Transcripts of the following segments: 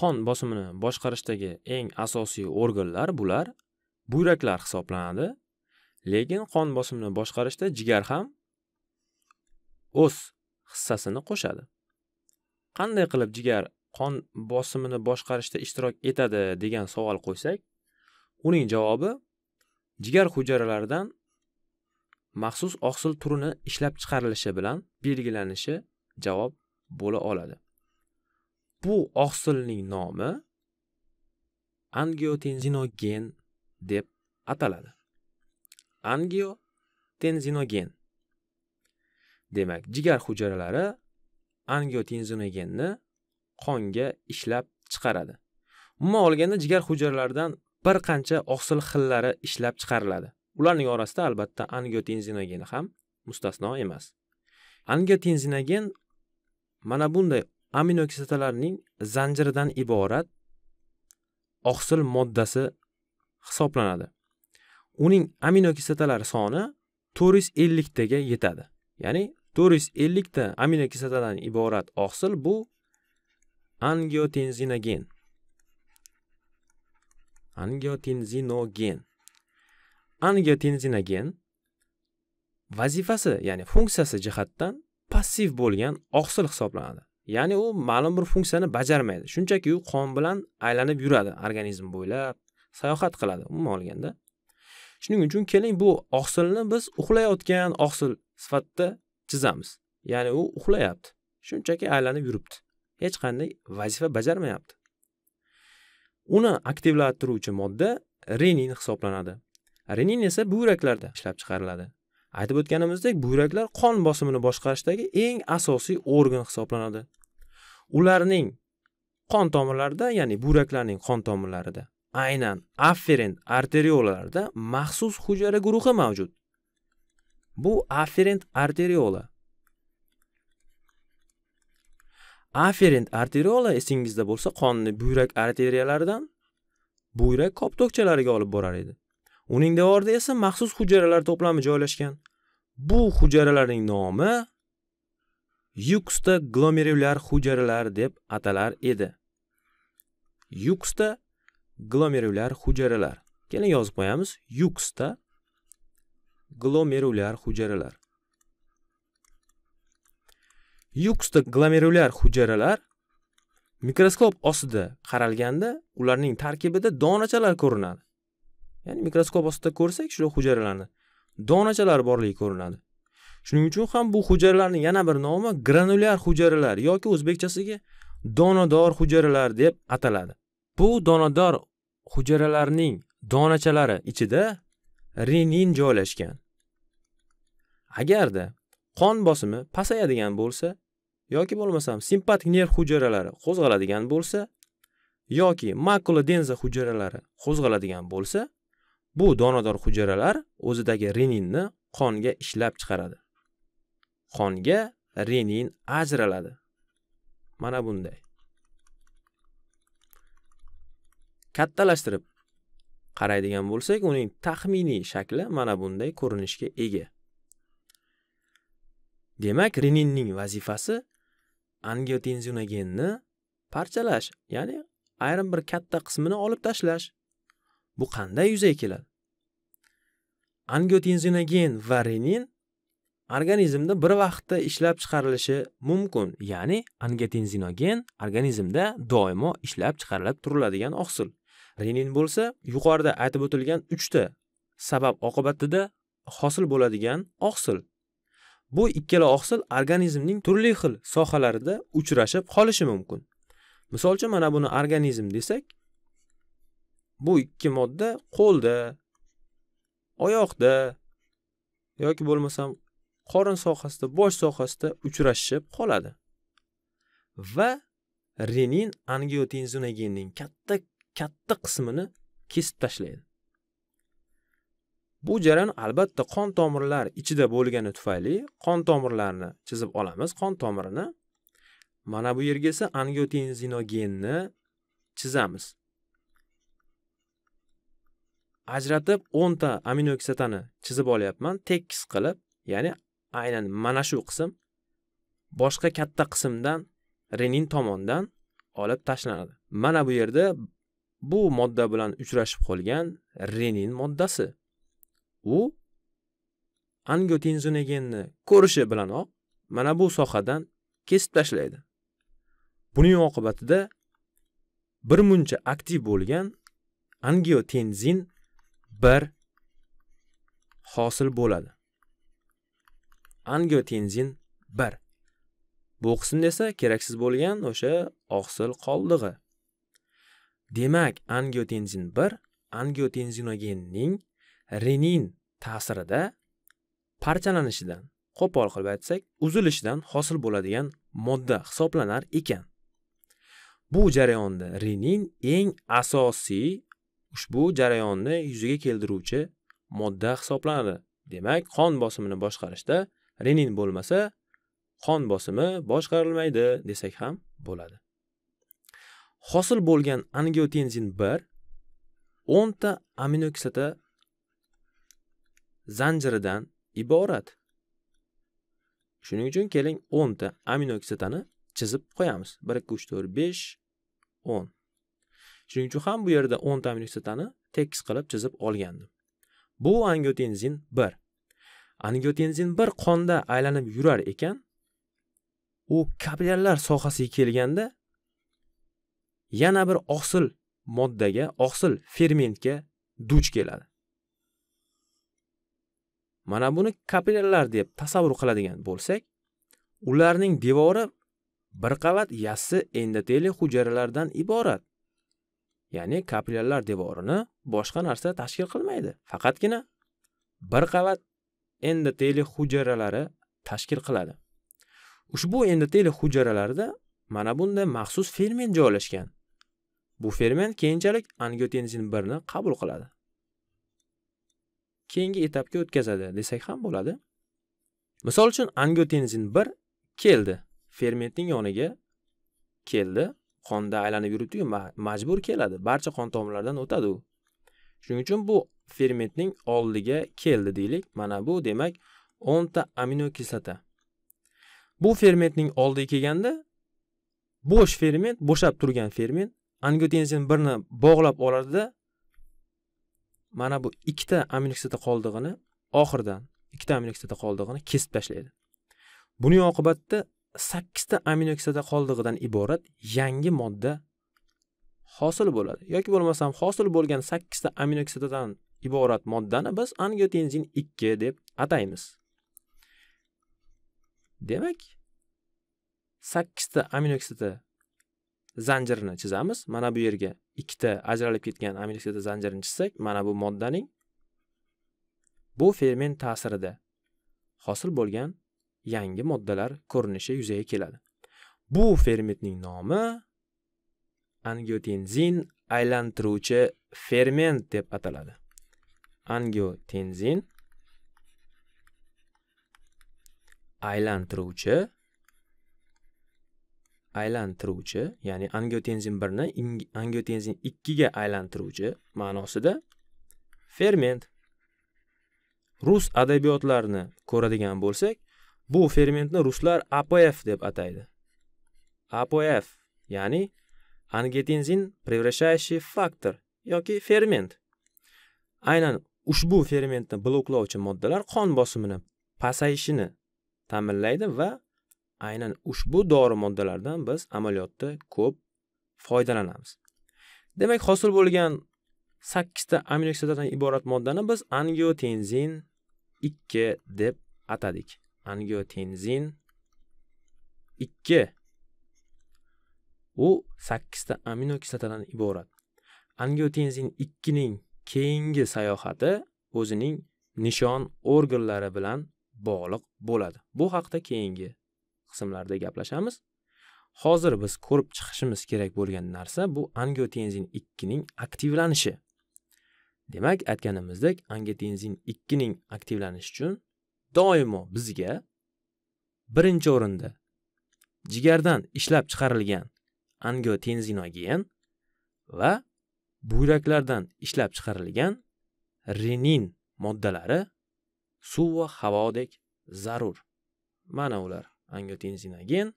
qon bosimini boshqarishdagi eng asosiy organlar bular buyraklar hisoblanadi lekin qon bosimini boshqarishda jigar ham o'z hissasini qo'shadi qanday qilib jigar qon bosimini boshqarishda ishtirok etadi degan savol qo'ysak uning javobi jigar hujayralaridan maxsus oqsil turini ishlab chiqarilishi bilan belgilanishi javob bo'la oladi bu oqsilning nomi angiotenzinogen deb ataladi angiotenzinogen demak jigar hujayralari angiotenzinogenni qonga ishlab chiqaradi umuman olganda jigar hujayralaridan bir qancha oqsil xillari ishlab chiqariladi ularning orasida albatta angiotenzinogen ham mustasno emas angiotenzinogen mana bunday aminokislotalarning zanjiridan iborat oqsil moddasi hisoblanadi uning aminokislotalar soni to'rt yuz elliktaga yetadi ya'ni to'rt yuz ellikta aminokislotadan iborat oqsil bu angiotenzinogen angiotenzinogen angiotenzinogen vazifasi ya'ni funksiyasi jihatdan passiv bo'lgan oqsil hisoblanadi ya'ni u ma'lum bir funksiyani bajarmaydi shunchaki u qon bilan aylanib yuradi organizm bo'ylab sayohat qiladi umuman olganda shuning uchun keling bu oqsilni biz uxlayotgan oqsil sifatida chizamiz ya'ni u uxlayapti shunchaki aylanib yuribdi hech qanday vazifa bajarmayapti uni aktivlatiruvchi modda renin hisoblanadi renin esa buyraklarda ishlab chiqariladi aytib o'tganimizdek buyraklar qon bosimini boshqarishdagi eng asosiy organ hisoblanadi ularning qon tomirlarida ya'ni buyraklarning qon tomirlarida aynan afferent arteriolalarda maxsus hujayra guruhi mavjud bu afferent arteriola afferent arteriola esingizda bo'lsa qonni buyrak arteriyalaridan buyrak koptokchalariga olib borar edi uning devorida esa maxsus hujayralar to'plami joylashgan Bu hujayralarning nomi yuksta glomerular hujayralar deb atalar edi. yuksta glomerular hujayralar. Keling yozib qo'yamiz. yuksta glomerular hujayralar. yuksta glomerular hujayralar mikroskop ostida qaralganda ularning tarkibida donachalar ko'rinadi. Ya'ni mikroskop ostida ko'rsak, shu hujayralarni donachalar borligi ko'rinadi shuning uchun ham bu hujayralarning yana bir nomi granulyar hujayralar yoki o'zbekchasiga donador hujayralar deb ataladi bu donador hujayralarning donachalari ichida renin joylashgan agarda qon bosimi pasayadigan bo'lsa yoki bo'lmasam simpatik nerv hujayralari qo'zg'aladigan bo'lsa yoki makula denza hujayralari qo'zg'aladigan bo'lsa bu donador hujayralar o'zidagi reninni qonga ishlab chiqaradi qonga renin ajraladi mana bunday kattalashtirib qaraydigan bo'lsak uning taxminiy shakli mana bunday ko'rinishga ega demak reninning vazifasi angiotenzinogenni parchalash ya'ni ayrim bir katta qismini olib tashlash bu qanday yuzaga keladi angiotenzinogen va renin organizmda bir vaqtda ishlab chiqarilishi mumkin ya'ni angiotenzinogen organizmda doimo ishlab chiqarilib turiladigan oqsil renin bo'lsa yuqorida aytib o'tilgan uchta sabab oqibatida hosil bo'ladigan oqsil bu ikkala oqsil organizmning turli xil sohalarida uchrashib qolishi mumkin misol uchun mana buni organizm desak bu ikki modda qo'lda oyoqda yoki bo'lmasam qorin sohasida bosh sohasida uchrashib qoladi va renin angiotenzinogenning katta katta qismini kesib tashlaydi bu jarayon albatta qon tomirlar ichida bo'lgani tufayli qon tomirlarini chizib olamiz qon tomirini mana bu yerga esa angiotenzinogenni chizamiz ajratib o'nta amino kislotani chizib olyapman tekis qilib ya'ni aynan mana shu qism boshqa katta qismdan renin tomonidan olib tashlanadi mana bu yerda bu modda bilan uchrashib qolgan renin moddasi u angiotenzogenni ko'rishi bilanoq mana bu sohadan kesib tashlaydi buning oqibatida bir muncha aktiv bo'lgan angiotenzin 1 hosil bo'ladi. Angiotenzin 1. Bu qism esa keraksiz bo'lgan o'sha oqsil qoldig'i. Demak, angiotenzin 1 angiotenzinogenning renin ta'sirida parchalanishidan, qo'pol qilib aytsak, uzilishidan hosil bo'ladigan modda hisoblanar ekan. Bu jarayonda renin eng asosiy ushbu jarayonni yuzaga keltiruvchi modda hisoblanadi demak qon bosimini boshqarishda renin bo'lmasa qon bosimi boshqarilmaydi desak ham bo'ladi hosil bo'lgan angiotenzin bir o'nta aminokislota zanjiridan iborat shuning uchun keling o'nta aminokislotani chizib qo'yamiz bir ikki uch to'rt besh o'n shuning uchun ham bu yerda o'nta aminokislotani tekis qilib chizib olgandim bu angiotenzin bir angiotenzin bir qonda aylanib yurar ekan u kapillyarlar sohasiga kelganda yana bir oqsil moddaga oqsil fermentga duch keladi mana buni kapillyarlar deb tasavvur qiladigan bo'lsak ularning devori bir qavat yassi endoteliy hujayralardan iborat ya'ni kapillyarlar devorini boshqa narsa tashkil qilmaydi faqatgina bir qavat endoteli hujayralari tashkil qiladi ushbu endoteli hujayralarida mana bunday maxsus ferment joylashgan bu ferment keyinchalik angiotenzin birni qabul qiladi keyingi etapga o'tkazadi desak ham bo'ladi misol uchun angiotenzin bir keldi fermentning yoniga keldi qonda aylanib yuribdiku majbur keladi barcha qon tomirlardan o'tadi u shuning uchun bu fermentning oldiga keldi deylik mana bu demak o'nta aminokislota bu fermentning oldiga kelganda bo'sh ferment bo'shab turgan ferment angiotensin birni bog'lab oladida mana bu ikkita aminokislota qoldig'ini oxiridan ikkita aminokislota qoldig'ini kesib tashlaydi buning oqibatida sakkizta aminokisloda qoldig'idan iborat yangi modda hosil bo'ladi yoki bo'lmasam hosil bo'lgan sakkizta aminoksidadan iborat moddani biz angiotenzin ikki deb ataymiz demak sakkizta aminoksida zanjirini chizamiz mana bu yerga ikkita ajralib ketgan aminoksida zanjirini chizsak mana bu moddaning bu ferment ta'sirida hosil bo'lgan yangi moddalar ko'rinishi yuzaga keladi bu fermentning nomi angiotenzin aylantiruvchi ferment deb ataladi angiotenzin aylantiruvchi aylantiruvchi ya'ni angiotenzin birni angiotenzin ikkiga aylantiruvchi ma'nosida ferment rus adabiyotlarini ko'radigan bo'lsak Bu fermentni ruslar APF deb ataydi. APF ya'ni angiotensin превращающий faktor yoki ferment. Aynan ushbu fermentni bloklovchi moddalar qon bosimini pasayishini ta'minlaydi va aynan ushbu dori moddalardan biz amaliyotda ko'p foydalanamiz. Demak, hosil bo'lgan 8 ta aminokislotadan iborat moddani biz angiotenzin 2 deb atadik. angiotenzin ikki u sakkizta amino kislotadan iborat angiotenzin ikkining keyingi sayohati o'zining nishon organlari bilan bog'liq bo'ladi bu haqda keyingi qismlarda gaplashamiz hozir biz ko'rib chiqishimiz kerak bo'lgan narsa bu angiotenzin ikkining aktivlanishi demak aytganimizdek angiotenzin ikkining aktivlanishi uchun doimo bizga birinchi o'rinda jigardan ishlab chiqarilgan angiotenzinogen va buyraklardan ishlab chiqarilgan renin moddalari suv va havodek zarur mana ular angiotenzinogen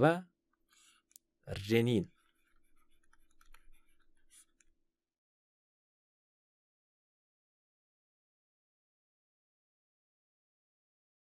va renin